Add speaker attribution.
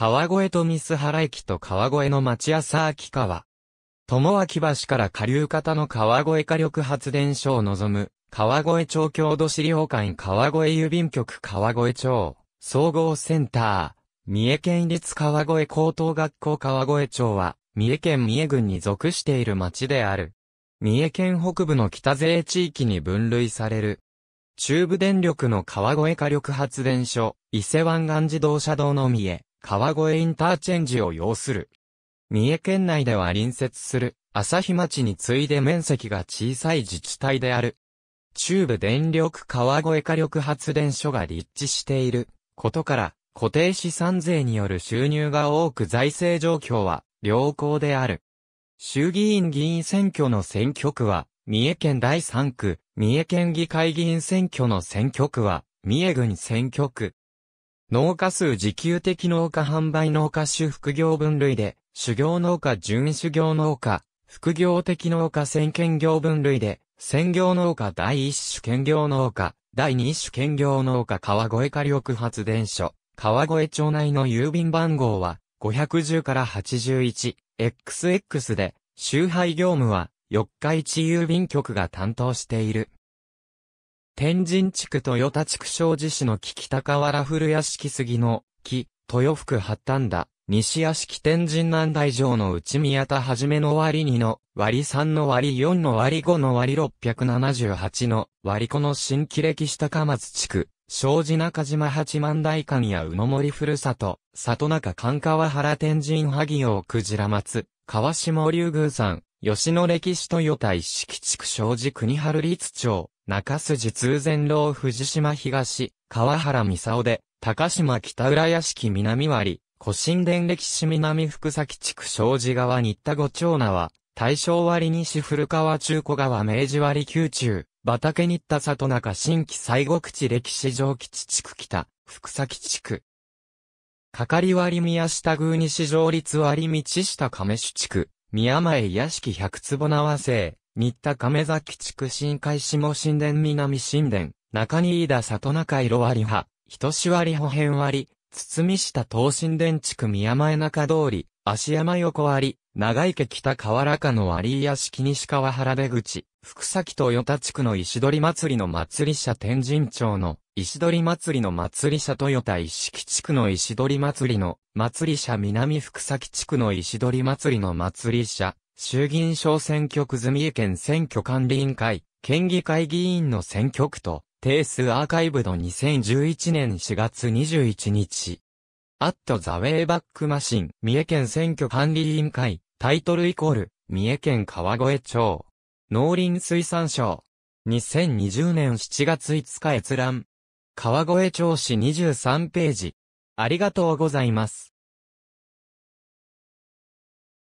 Speaker 1: 川越と三須原駅と川越の町浅秋川。友明橋から下流型の川越火力発電所を望む、川越町郷土資料館川越郵便局川越町、総合センター、三重県立川越高等学校川越町は、三重県三重郡に属している町である。三重県北部の北勢地域に分類される。中部電力の川越火力発電所、伊勢湾岸自動車道の三重、川越インターチェンジを要する。三重県内では隣接する朝日町に次いで面積が小さい自治体である。中部電力川越火力発電所が立地していることから、固定資産税による収入が多く財政状況は良好である。衆議院議員選挙の選挙区は、三重県第3区、三重県議会議員選挙の選挙区は、三重郡選挙区、農家数自給的農家販売農家種副業分類で、主業農家準種業農家、副業的農家専兼業分類で、専業農家第一種兼業農家、第二種兼業農家川越火力発電所、川越町内の郵便番号は、510から 81XX で、集配業務は、四日市郵便局が担当している。天神地区豊田地区小寺市の木北河原古屋敷杉の木、豊福八端だ。西屋敷天神南大城の内宮田はじめの割2の割3の割4の割5の割678の割子の新規歴史高松地区、庄司中島八幡大館や宇野森ふるさと、里中関川原天神萩尾クジラ松、川下竜宮山、吉野歴史豊田一式地区庄司国春立町、中筋通善楼藤島東、川原三沢で、高島北浦屋敷南割、古神殿歴史南福崎地区庄司川新田五町名は、大正割西古川中古川明治割宮中、畑新田里中新規西国地歴史上基地地区北、福崎地区。かかり割宮下宮西上立割道下亀主地区、宮前屋敷百坪縄生。新田亀崎地区深海下神殿南神殿、中新井田里中色割派、人し割歩辺割、堤下東神殿地区宮前中通り、足山横割、長池北河原家の割屋敷西川原出口、福崎豊田地区の石取祭りの祭り社天神町の石取祭りの祭り社豊田一式地区の石取祭りの祭り社南福崎地区の石取祭りの祭り社衆議院小選挙区住三重県選挙管理委員会、県議会議員の選挙区と、定数アーカイブの2011年4月21日。アットザウェイバックマシン、三重県選挙管理委員会、タイトルイコール、三重県川越町。農林水産省。2020年7月5日閲覧。川越町市23ページ。ありがとうございます。